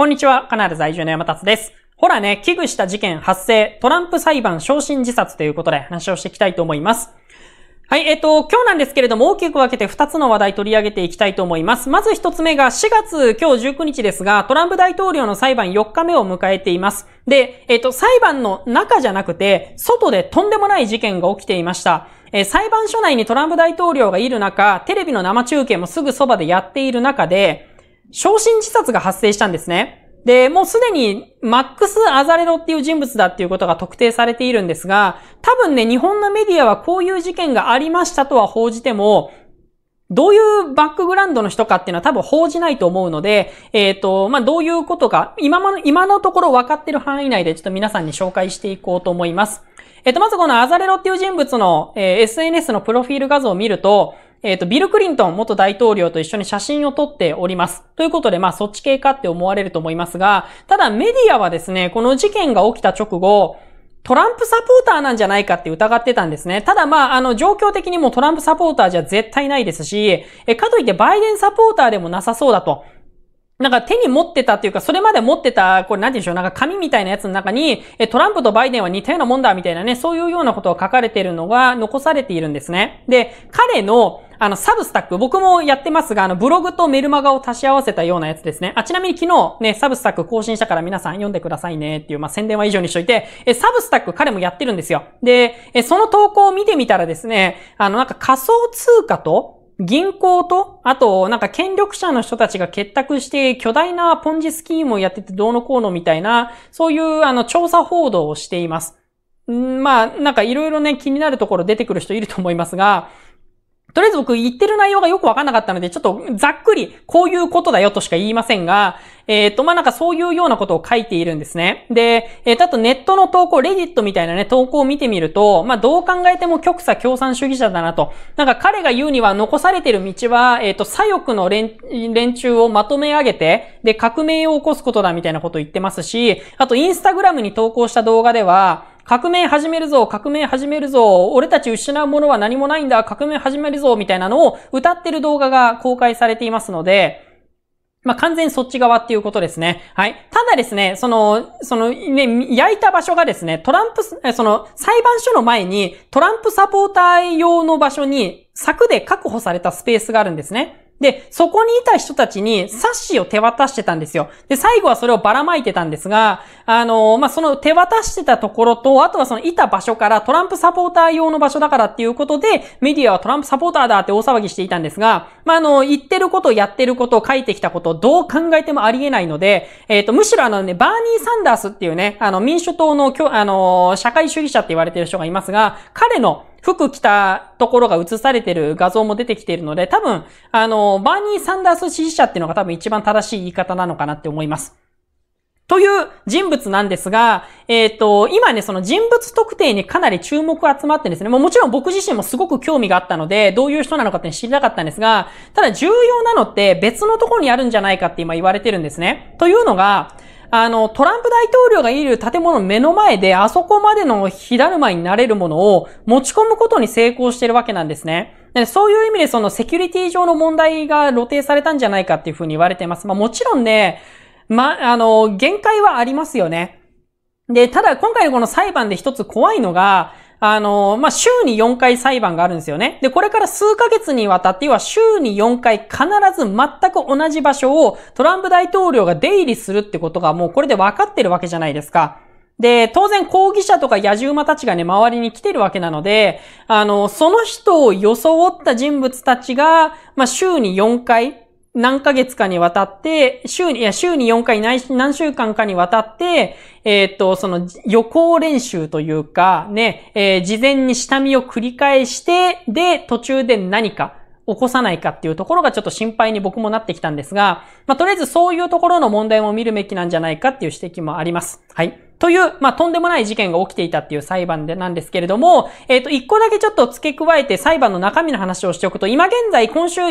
こんにちは、カナダ在住の山達です。ほらね、危惧した事件発生、トランプ裁判昇進自殺ということで話をしていきたいと思います。はい、えっと、今日なんですけれども、大きく分けて2つの話題取り上げていきたいと思います。まず1つ目が、4月今日19日ですが、トランプ大統領の裁判4日目を迎えています。で、えっと、裁判の中じゃなくて、外でとんでもない事件が起きていました。えー、裁判所内にトランプ大統領がいる中、テレビの生中継もすぐそばでやっている中で、昇進自殺が発生したんですね。で、もうすでにマックス・アザレロっていう人物だっていうことが特定されているんですが、多分ね、日本のメディアはこういう事件がありましたとは報じても、どういうバックグラウンドの人かっていうのは多分報じないと思うので、えっ、ー、と、まあ、どういうことか、今の、今のところ分かってる範囲内でちょっと皆さんに紹介していこうと思います。えっ、ー、と、まずこのアザレロっていう人物の、えー、SNS のプロフィール画像を見ると、えっ、ー、と、ビル・クリントン元大統領と一緒に写真を撮っております。ということで、まあ、そっち系かって思われると思いますが、ただメディアはですね、この事件が起きた直後、トランプサポーターなんじゃないかって疑ってたんですね。ただまあ、あの、状況的にもトランプサポーターじゃ絶対ないですし、え、かといってバイデンサポーターでもなさそうだと。なんか手に持ってたっていうか、それまで持ってた、これ何んでしょう、なんか紙みたいなやつの中に、え、トランプとバイデンは似たようなもんだ、みたいなね、そういうようなことを書かれているのが残されているんですね。で、彼の、あの、サブスタック、僕もやってますが、あの、ブログとメルマガを足し合わせたようなやつですね。あ、ちなみに昨日ね、サブスタック更新したから皆さん読んでくださいねっていう、まあ、宣伝は以上にしといて、え、サブスタック彼もやってるんですよ。で、え、その投稿を見てみたらですね、あの、なんか仮想通貨と、銀行と、あと、なんか権力者の人たちが結託して巨大なポンジスキームをやっててどうのこうのみたいな、そういうあの調査報道をしています。まあ、なんかいろいろね、気になるところ出てくる人いると思いますが、とりあえず僕言ってる内容がよくわかんなかったので、ちょっとざっくりこういうことだよとしか言いませんが、えっ、ー、と、まあ、なんかそういうようなことを書いているんですね。で、えっ、ー、と、あとネットの投稿、レディットみたいなね、投稿を見てみると、まあ、どう考えても極左共産主義者だなと。なんか彼が言うには残されてる道は、えっ、ー、と、左翼の連連中をまとめ上げて、で、革命を起こすことだみたいなことを言ってますし、あとインスタグラムに投稿した動画では、革命始めるぞ、革命始めるぞ、俺たち失うものは何もないんだ、革命始めるぞ、みたいなのを歌ってる動画が公開されていますので、まあ、完全そっち側っていうことですね。はい。ただですね、その、その、ね、焼いた場所がですね、トランプ、その、裁判所の前に、トランプサポーター用の場所に、柵で確保されたスペースがあるんですね。で、そこにいた人たちに冊子を手渡してたんですよ。で、最後はそれをばらまいてたんですが、あのー、まあ、その手渡してたところと、あとはそのいた場所からトランプサポーター用の場所だからっていうことで、メディアはトランプサポーターだって大騒ぎしていたんですが、まあ、あのー、言ってること、やってること、書いてきたこと、どう考えてもありえないので、えっ、ー、と、むしろあのね、バーニー・サンダースっていうね、あの、民主党の、あの、社会主義者って言われてる人がいますが、彼の服着たところが映されてる画像も出てきているので、多分、あの、バーニー・サンダース支持者っていうのが多分一番正しい言い方なのかなって思います。という人物なんですが、えっ、ー、と、今ね、その人物特定にかなり注目集まってるんですね。もうもちろん僕自身もすごく興味があったので、どういう人なのかって知りたかったんですが、ただ重要なのって別のところにあるんじゃないかって今言われてるんですね。というのが、あの、トランプ大統領がいる建物の目の前で、あそこまでの火だるまになれるものを持ち込むことに成功してるわけなんですね。そういう意味でそのセキュリティ上の問題が露呈されたんじゃないかっていうふうに言われています。まあもちろんね、ま、あの、限界はありますよね。で、ただ今回のこの裁判で一つ怖いのが、あの、まあ、週に4回裁判があるんですよね。で、これから数ヶ月にわたって、は週に4回必ず全く同じ場所をトランプ大統領が出入りするってことがもうこれで分かってるわけじゃないですか。で、当然抗議者とか野獣馬たちがね、周りに来てるわけなので、あの、その人を装った人物たちが、まあ、週に4回、何ヶ月かにわたって、週に、いや、週に4回ない何週間かにわたって、えっ、と、その予行練習というか、ね、えー、事前に下見を繰り返して、で、途中で何か起こさないかっていうところがちょっと心配に僕もなってきたんですが、まあ、とりあえずそういうところの問題も見るべきなんじゃないかっていう指摘もあります。はい。という、まあ、とんでもない事件が起きていたっていう裁判でなんですけれども、えっ、ー、と、一個だけちょっと付け加えて裁判の中身の話をしておくと、今現在、今週、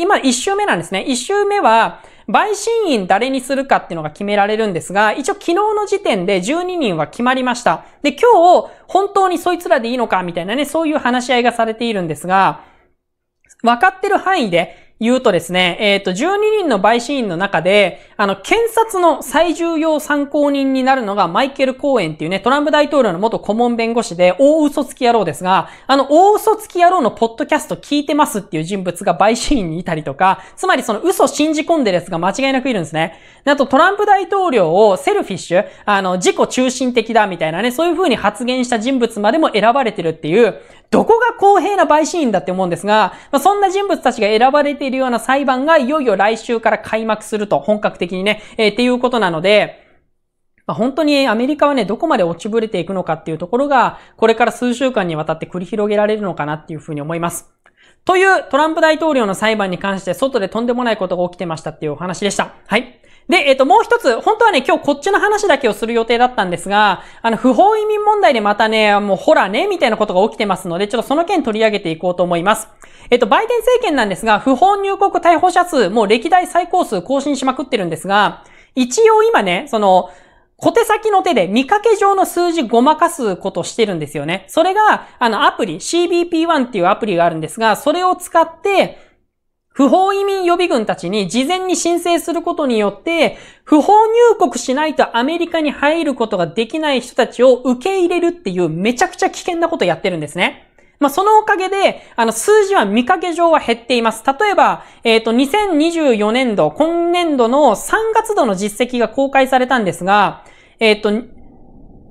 今一週目なんですね。一週目は、陪審員誰にするかっていうのが決められるんですが、一応昨日の時点で12人は決まりました。で、今日、本当にそいつらでいいのかみたいなね、そういう話し合いがされているんですが、分かってる範囲で、言うとですね、えっ、ー、と、12人の陪審員の中で、あの、検察の最重要参考人になるのがマイケル・コーエンっていうね、トランプ大統領の元顧問弁護士で、大嘘つき野郎ですが、あの、大嘘つき野郎のポッドキャスト聞いてますっていう人物が陪審員にいたりとか、つまりその嘘信じ込んでるやつが間違いなくいるんですね。あと、トランプ大統領をセルフィッシュ、あの、自己中心的だみたいなね、そういう風に発言した人物までも選ばれてるっていう、どこが公平な陪審員だって思うんですが、まあ、そんな人物たちが選ばれているような裁判がいよいよ来週から開幕すると、本格的にね、えー、っていうことなので、まあ、本当にアメリカはね、どこまで落ちぶれていくのかっていうところが、これから数週間にわたって繰り広げられるのかなっていうふうに思います。というトランプ大統領の裁判に関して外でとんでもないことが起きてましたっていうお話でした。はい。で、えっ、ー、と、もう一つ、本当はね、今日こっちの話だけをする予定だったんですが、あの、不法移民問題でまたね、もうほらね、みたいなことが起きてますので、ちょっとその件取り上げていこうと思います。えっ、ー、と、バイデン政権なんですが、不法入国逮捕者数、もう歴代最高数更新しまくってるんですが、一応今ね、その、小手先の手で見かけ上の数字ごまかすことしてるんですよね。それが、あのアプリ、CBP1 っていうアプリがあるんですが、それを使って、不法移民予備軍たちに事前に申請することによって、不法入国しないとアメリカに入ることができない人たちを受け入れるっていうめちゃくちゃ危険なことやってるんですね。まあ、そのおかげで、あの、数字は見かけ上は減っています。例えば、えっ、ー、と、2024年度、今年度の3月度の実績が公開されたんですが、えっ、ー、と、2、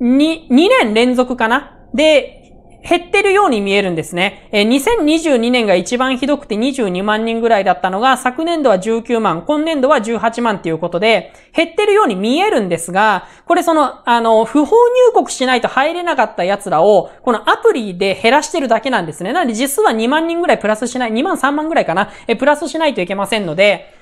2年連続かなで、減ってるように見えるんですね。2022年が一番ひどくて22万人ぐらいだったのが、昨年度は19万、今年度は18万ということで、減ってるように見えるんですが、これその、あの、不法入国しないと入れなかった奴らを、このアプリで減らしてるだけなんですね。なので実数は2万人ぐらいプラスしない、2万3万ぐらいかな、プラスしないといけませんので、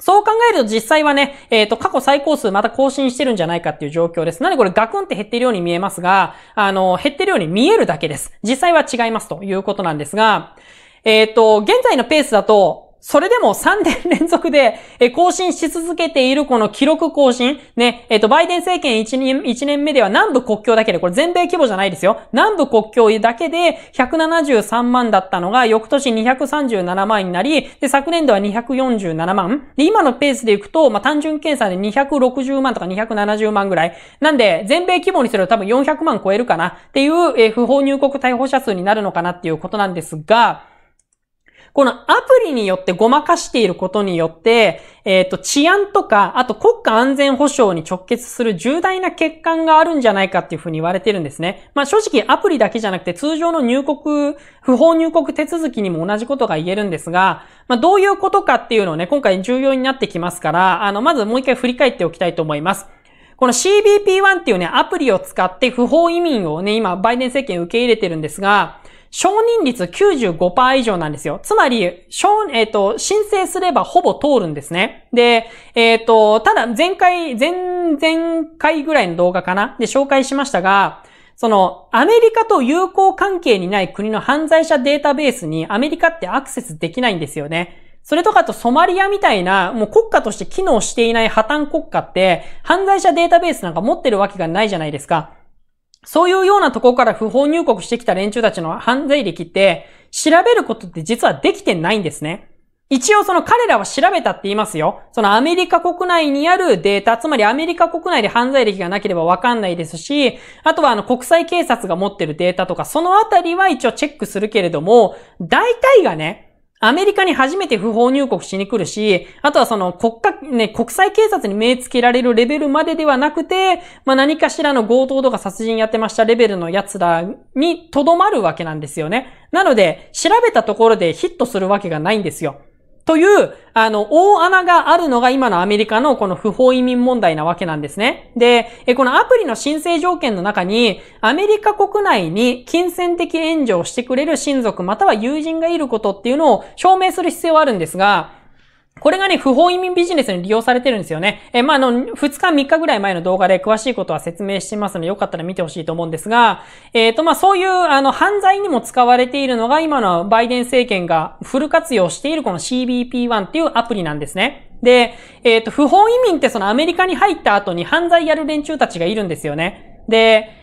そう考えると実際はね、えっ、ー、と、過去最高数また更新してるんじゃないかっていう状況です。なのでこれガクンって減ってるように見えますが、あの、減ってるように見えるだけです。実際は違いますということなんですが、えっ、ー、と、現在のペースだと、それでも3年連続で、更新し続けているこの記録更新、ね、えっ、と、バイデン政権1年、1年目では南部国境だけで、これ全米規模じゃないですよ。南部国境だけで173万だったのが、翌年237万になり、で、昨年度は247万。で、今のペースでいくと、まあ、単純計算で260万とか270万ぐらい。なんで、全米規模にすると多分400万超えるかなっていう、え不法入国逮捕者数になるのかなっていうことなんですが、このアプリによってごまかしていることによって、えっ、ー、と、治安とか、あと国家安全保障に直結する重大な欠陥があるんじゃないかっていうふうに言われてるんですね。まあ正直アプリだけじゃなくて通常の入国、不法入国手続きにも同じことが言えるんですが、まあどういうことかっていうのをね、今回重要になってきますから、あの、まずもう一回振り返っておきたいと思います。この CBP1 っていうね、アプリを使って不法移民をね、今、バイデン政権受け入れてるんですが、承認率95%以上なんですよ。つまり、承、えっ、ー、と、申請すればほぼ通るんですね。で、えっ、ー、と、ただ前回、前、前回ぐらいの動画かなで紹介しましたが、その、アメリカと友好関係にない国の犯罪者データベースにアメリカってアクセスできないんですよね。それとかとソマリアみたいな、もう国家として機能していない破綻国家って、犯罪者データベースなんか持ってるわけがないじゃないですか。そういうようなとこから不法入国してきた連中たちの犯罪歴って調べることって実はできてないんですね。一応その彼らは調べたって言いますよ。そのアメリカ国内にあるデータ、つまりアメリカ国内で犯罪歴がなければわかんないですし、あとはあの国際警察が持ってるデータとか、そのあたりは一応チェックするけれども、大体がね、アメリカに初めて不法入国しに来るし、あとはその国家、ね、国際警察に目つけられるレベルまでではなくて、まあ何かしらの強盗とか殺人やってましたレベルの奴らにとどまるわけなんですよね。なので、調べたところでヒットするわけがないんですよ。という、あの、大穴があるのが今のアメリカのこの不法移民問題なわけなんですね。で、このアプリの申請条件の中に、アメリカ国内に金銭的援助をしてくれる親族または友人がいることっていうのを証明する必要はあるんですが、これがね、不法移民ビジネスに利用されてるんですよね。えまあ、あの、2日3日ぐらい前の動画で詳しいことは説明してますので、よかったら見てほしいと思うんですが、えっ、ー、と、まあ、そういう、あの、犯罪にも使われているのが、今のバイデン政権がフル活用しているこの CBP1 っていうアプリなんですね。で、えっ、ー、と、不法移民ってそのアメリカに入った後に犯罪やる連中たちがいるんですよね。で、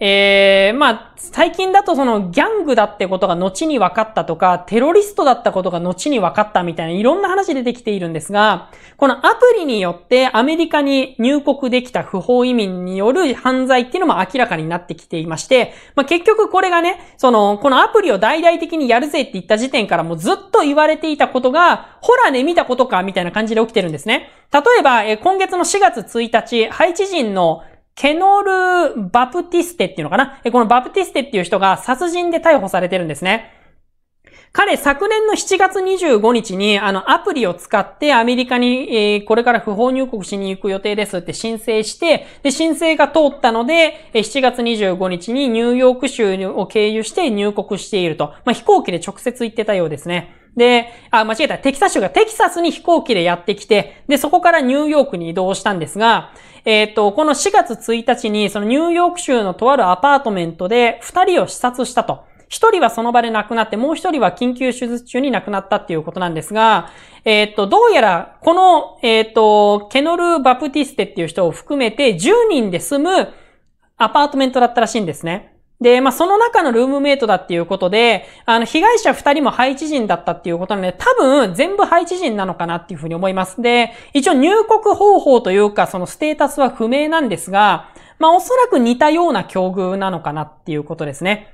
えー、まあ、最近だとそのギャングだってことが後に分かったとか、テロリストだったことが後に分かったみたいないろんな話出てきているんですが、このアプリによってアメリカに入国できた不法移民による犯罪っていうのも明らかになってきていまして、まあ、結局これがね、その、このアプリを大々的にやるぜって言った時点からもうずっと言われていたことが、ほらね、見たことか、みたいな感じで起きてるんですね。例えば、え今月の4月1日、ハイチ人のケノール・バプティステっていうのかなこのバプティステっていう人が殺人で逮捕されてるんですね。彼、昨年の7月25日に、あの、アプリを使ってアメリカに、えー、これから不法入国しに行く予定ですって申請して、で、申請が通ったので、7月25日にニューヨーク州を経由して入国していると。まあ、飛行機で直接行ってたようですね。で、あ、間違えた。テキサス州がテキサスに飛行機でやってきて、で、そこからニューヨークに移動したんですが、えっ、と、この4月1日に、そのニューヨーク州のとあるアパートメントで2人を視察したと。1人はその場で亡くなって、もう1人は緊急手術中に亡くなったっていうことなんですが、えっ、と、どうやら、この、えっ、と、ケノル・バプティステっていう人を含めて10人で住むアパートメントだったらしいんですね。で、まあ、その中のルームメイトだっていうことで、あの、被害者二人もハイチ人だったっていうことなので、多分全部ハイチ人なのかなっていうふうに思います。で、一応入国方法というか、そのステータスは不明なんですが、まあ、おそらく似たような境遇なのかなっていうことですね。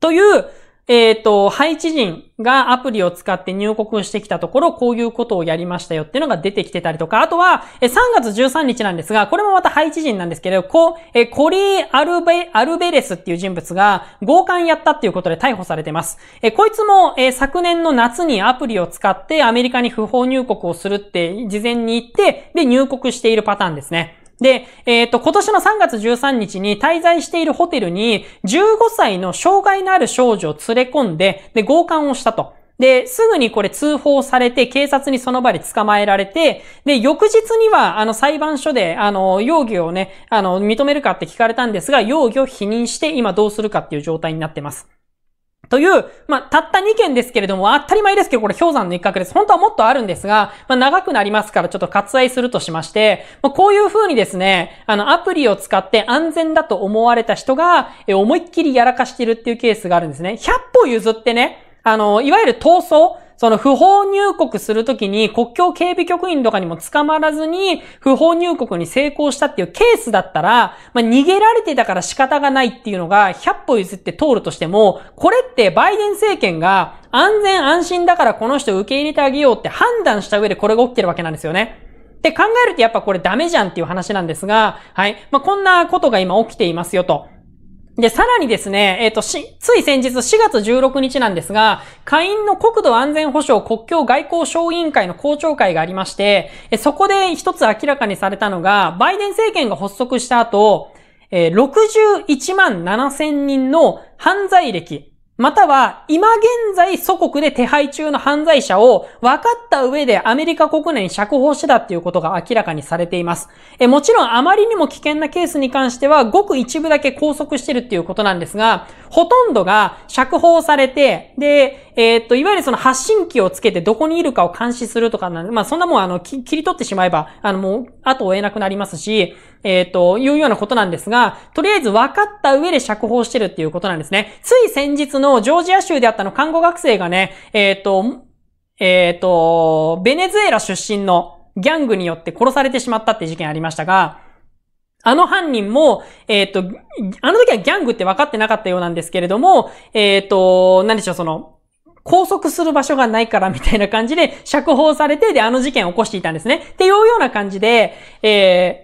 という、えっ、ー、と、配置人がアプリを使って入国してきたところ、こういうことをやりましたよっていうのが出てきてたりとか、あとは、3月13日なんですが、これもまた配置人なんですけれど、こえコリー・アルベ、アルベレスっていう人物が強姦やったっていうことで逮捕されてます。えこいつも、え昨年の夏にアプリを使ってアメリカに不法入国をするって事前に言って、で、入国しているパターンですね。で、えっ、ー、と、今年の3月13日に滞在しているホテルに15歳の障害のある少女を連れ込んで、で、強姦をしたと。で、すぐにこれ通報されて、警察にその場で捕まえられて、で、翌日には、あの、裁判所で、あの、容疑をね、あの、認めるかって聞かれたんですが、容疑を否認して、今どうするかっていう状態になってます。という、まあ、たった2件ですけれども、当たり前ですけど、これ氷山の一角です。本当はもっとあるんですが、まあ、長くなりますからちょっと割愛するとしまして、まあ、こういう風にですね、あの、アプリを使って安全だと思われた人が、え、思いっきりやらかしてるっていうケースがあるんですね。100歩譲ってね、あの、いわゆる逃走、その不法入国するときに国境警備局員とかにも捕まらずに不法入国に成功したっていうケースだったら、まあ、逃げられてたから仕方がないっていうのが100歩譲って通るとしても、これってバイデン政権が安全安心だからこの人受け入れてあげようって判断した上でこれが起きてるわけなんですよね。って考えるとやっぱこれダメじゃんっていう話なんですが、はい。まあ、こんなことが今起きていますよと。で、さらにですね、えっ、ー、と、し、つい先日4月16日なんですが、下院の国土安全保障国境外交小委員会の公聴会がありまして、そこで一つ明らかにされたのが、バイデン政権が発足した後、えー、61万7 0人の犯罪歴、または、今現在祖国で手配中の犯罪者を分かった上でアメリカ国内に釈放してたっていうことが明らかにされています。えもちろんあまりにも危険なケースに関しては、ごく一部だけ拘束してるっていうことなんですが、ほとんどが釈放されて、で、えー、っと、いわゆるその発信機をつけてどこにいるかを監視するとかなんで、まあそんなもんあの、切り取ってしまえば、あのもう、後を追えなくなりますし、ええ、ー、と、いうようなことなんですが、とりあえず分かった上で釈放してるっていうことなんですね。つい先日のジョージア州であったの看護学生がね、えっ、ー、と、えっ、ー、と、ベネズエラ出身のギャングによって殺されてしまったって事件ありましたが、あの犯人も、えっ、ー、と、あの時はギャングって分かってなかったようなんですけれども、えっ、ー、と、何でしょう、その、拘束する場所がないからみたいな感じで釈放されて、で、あの事件を起こしていたんですね。っていうような感じで、えー、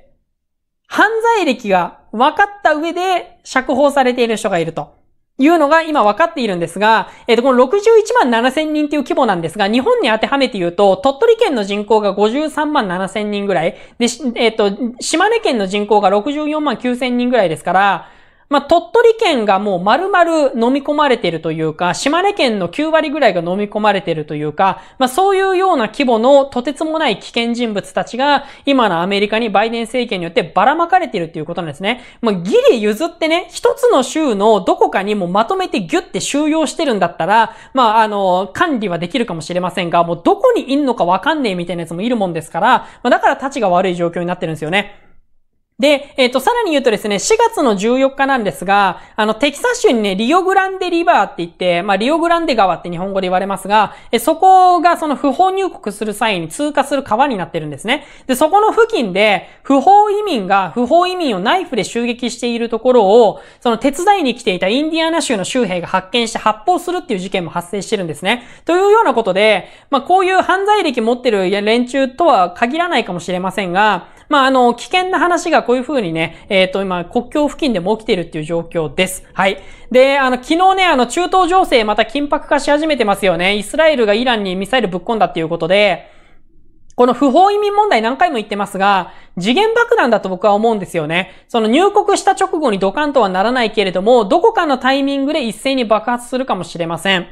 犯罪歴が分かった上で釈放されている人がいると。いうのが今分かっているんですが、えっ、と、この61万7千人という規模なんですが、日本に当てはめて言うと、鳥取県の人口が53万7千人ぐらい、で、えっ、と、島根県の人口が64万9千人ぐらいですから、まあ、鳥取県がもう丸々飲み込まれてるというか、島根県の9割ぐらいが飲み込まれてるというか、まあ、そういうような規模のとてつもない危険人物たちが、今のアメリカにバイデン政権によってばらまかれてるっていうことなんですね。まあ、ギリ譲ってね、一つの州のどこかにもまとめてギュって収容してるんだったら、まあ、あの、管理はできるかもしれませんが、もうどこにいんのかわかんねえみたいなやつもいるもんですから、まあ、だから立ちが悪い状況になってるんですよね。で、えっ、ー、と、さらに言うとですね、4月の14日なんですが、あの、テキサス州にね、リオグランデリバーって言って、まあ、リオグランデ川って日本語で言われますが、えそこがその不法入国する際に通過する川になってるんですね。で、そこの付近で、不法移民が不法移民をナイフで襲撃しているところを、その手伝いに来ていたインディアナ州の州兵が発見して発砲するっていう事件も発生してるんですね。というようなことで、まあ、こういう犯罪歴持ってる連中とは限らないかもしれませんが、まあ、あの、危険な話がこういう風にね、えっ、ー、と、今、国境付近でも起きているっていう状況です。はい。で、あの、昨日ね、あの、中東情勢また緊迫化し始めてますよね。イスラエルがイランにミサイルぶっ込んだっていうことで、この不法移民問題何回も言ってますが、次元爆弾だと僕は思うんですよね。その入国した直後にドカンとはならないけれども、どこかのタイミングで一斉に爆発するかもしれません。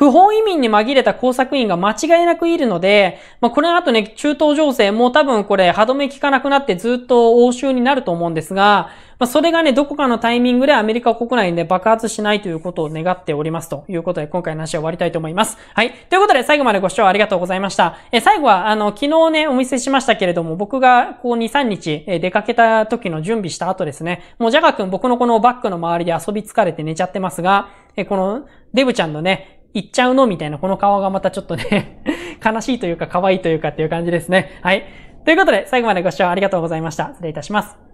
不法移民に紛れた工作員が間違いなくいるので、まあ、この後ね、中東情勢も多分これ歯止め効かなくなってずっと応酬になると思うんですが、まあ、それがね、どこかのタイミングでアメリカ国内で爆発しないということを願っておりますということで、今回の話は終わりたいと思います。はい。ということで、最後までご視聴ありがとうございました。え、最後は、あの、昨日ね、お見せしましたけれども、僕がこう2、3日、え、出かけた時の準備した後ですね、もうジャガ君僕のこのバッグの周りで遊び疲れて寝ちゃってますが、え、この、デブちゃんのね、行っちゃうのみたいな、この顔がまたちょっとね 悲しいというか、可愛いというかっていう感じですね。はい。ということで、最後までご視聴ありがとうございました。失礼いたします。